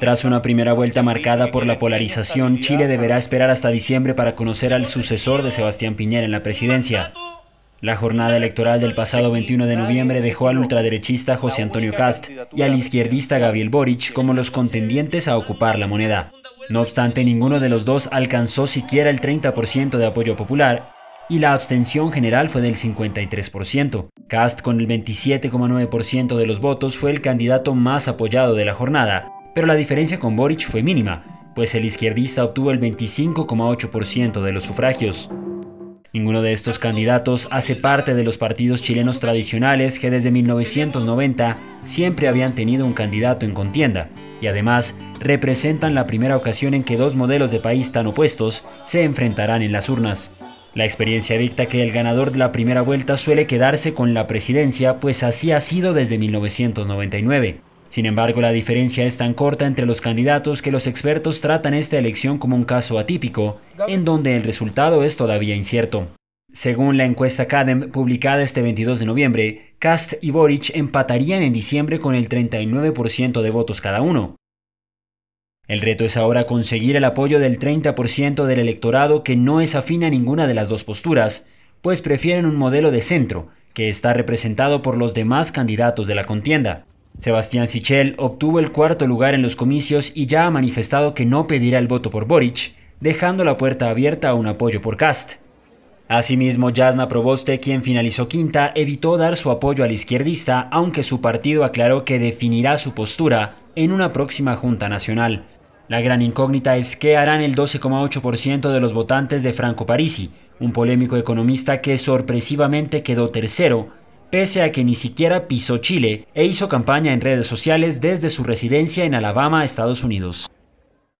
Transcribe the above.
Tras una primera vuelta marcada por la polarización, Chile deberá esperar hasta diciembre para conocer al sucesor de Sebastián Piñera en la presidencia. La jornada electoral del pasado 21 de noviembre dejó al ultraderechista José Antonio Cast y al izquierdista Gabriel Boric como los contendientes a ocupar la moneda. No obstante, ninguno de los dos alcanzó siquiera el 30% de apoyo popular y la abstención general fue del 53%. Cast con el 27,9% de los votos fue el candidato más apoyado de la jornada, pero la diferencia con Boric fue mínima, pues el izquierdista obtuvo el 25,8% de los sufragios. Ninguno de estos candidatos hace parte de los partidos chilenos tradicionales que desde 1990 siempre habían tenido un candidato en contienda, y además representan la primera ocasión en que dos modelos de país tan opuestos se enfrentarán en las urnas. La experiencia dicta que el ganador de la primera vuelta suele quedarse con la presidencia, pues así ha sido desde 1999. Sin embargo, la diferencia es tan corta entre los candidatos que los expertos tratan esta elección como un caso atípico, en donde el resultado es todavía incierto. Según la encuesta CADEM publicada este 22 de noviembre, Cast y Boric empatarían en diciembre con el 39% de votos cada uno, el reto es ahora conseguir el apoyo del 30% del electorado que no es afín a ninguna de las dos posturas, pues prefieren un modelo de centro, que está representado por los demás candidatos de la contienda. Sebastián Sichel obtuvo el cuarto lugar en los comicios y ya ha manifestado que no pedirá el voto por Boric, dejando la puerta abierta a un apoyo por Cast. Asimismo, Jasna Proboste, quien finalizó quinta, evitó dar su apoyo al izquierdista, aunque su partido aclaró que definirá su postura en una próxima Junta Nacional. La gran incógnita es qué harán el 12,8% de los votantes de Franco Parisi, un polémico economista que sorpresivamente quedó tercero, pese a que ni siquiera pisó Chile e hizo campaña en redes sociales desde su residencia en Alabama, Estados Unidos.